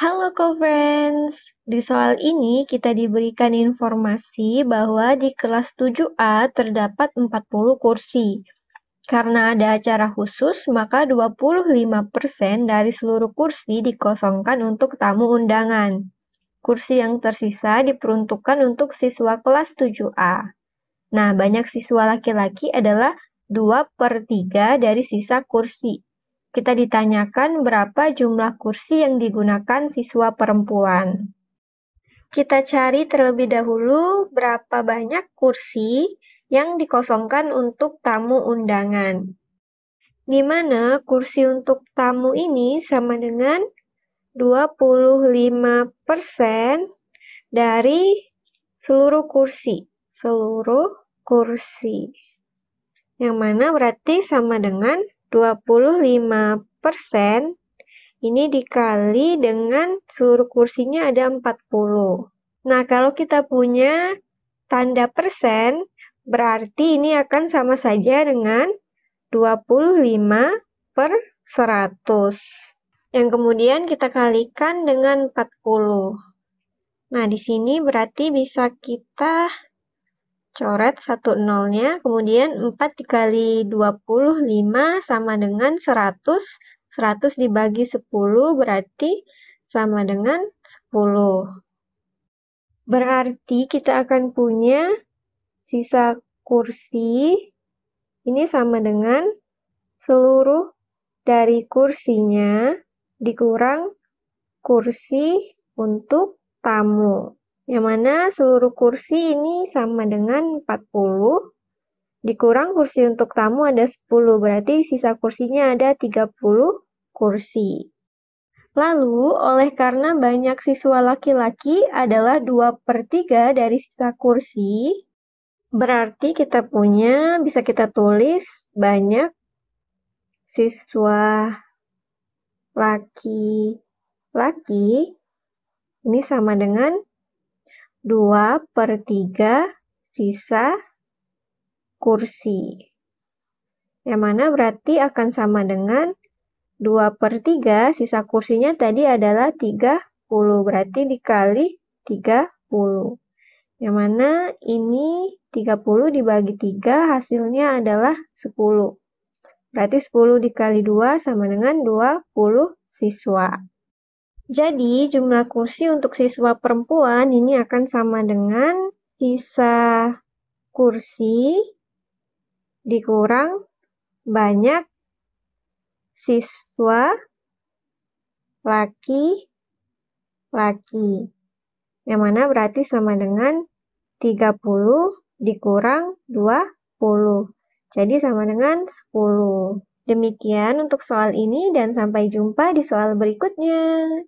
Halo co-friends, di soal ini kita diberikan informasi bahwa di kelas 7A terdapat 40 kursi. Karena ada acara khusus, maka 25% dari seluruh kursi dikosongkan untuk tamu undangan. Kursi yang tersisa diperuntukkan untuk siswa kelas 7A. Nah, banyak siswa laki-laki adalah 2 per 3 dari sisa kursi kita ditanyakan berapa jumlah kursi yang digunakan siswa perempuan. Kita cari terlebih dahulu berapa banyak kursi yang dikosongkan untuk tamu undangan. Di mana kursi untuk tamu ini sama dengan 25% dari seluruh kursi. Seluruh kursi. Yang mana berarti sama dengan 25% ini dikali dengan seluruh kursinya ada 40. Nah, kalau kita punya tanda persen, berarti ini akan sama saja dengan 25 per 100. Yang kemudian kita kalikan dengan 40. Nah, di sini berarti bisa kita coret satu nolnya, kemudian 4 dikali 25 sama dengan 100, 100 dibagi 10 berarti sama dengan 10. Berarti kita akan punya sisa kursi ini sama dengan seluruh dari kursinya dikurang kursi untuk tamu yang mana seluruh kursi ini sama dengan 40. Dikurang kursi untuk tamu ada 10, berarti sisa kursinya ada 30 kursi. Lalu, oleh karena banyak siswa laki-laki adalah 2 per 3 dari sisa kursi, berarti kita punya, bisa kita tulis banyak siswa laki-laki ini sama dengan 2 per 3 sisa kursi. Yang mana berarti akan sama dengan 2 per 3, sisa kursinya tadi adalah 30, berarti dikali 30. Yang mana ini 30 dibagi 3, hasilnya adalah 10. Berarti 10 dikali 2 sama dengan 20 siswa. Jadi, jumlah kursi untuk siswa perempuan ini akan sama dengan sisa kursi dikurang banyak siswa laki-laki. Yang mana berarti sama dengan 30 dikurang 20. Jadi sama dengan 10. Demikian untuk soal ini dan sampai jumpa di soal berikutnya.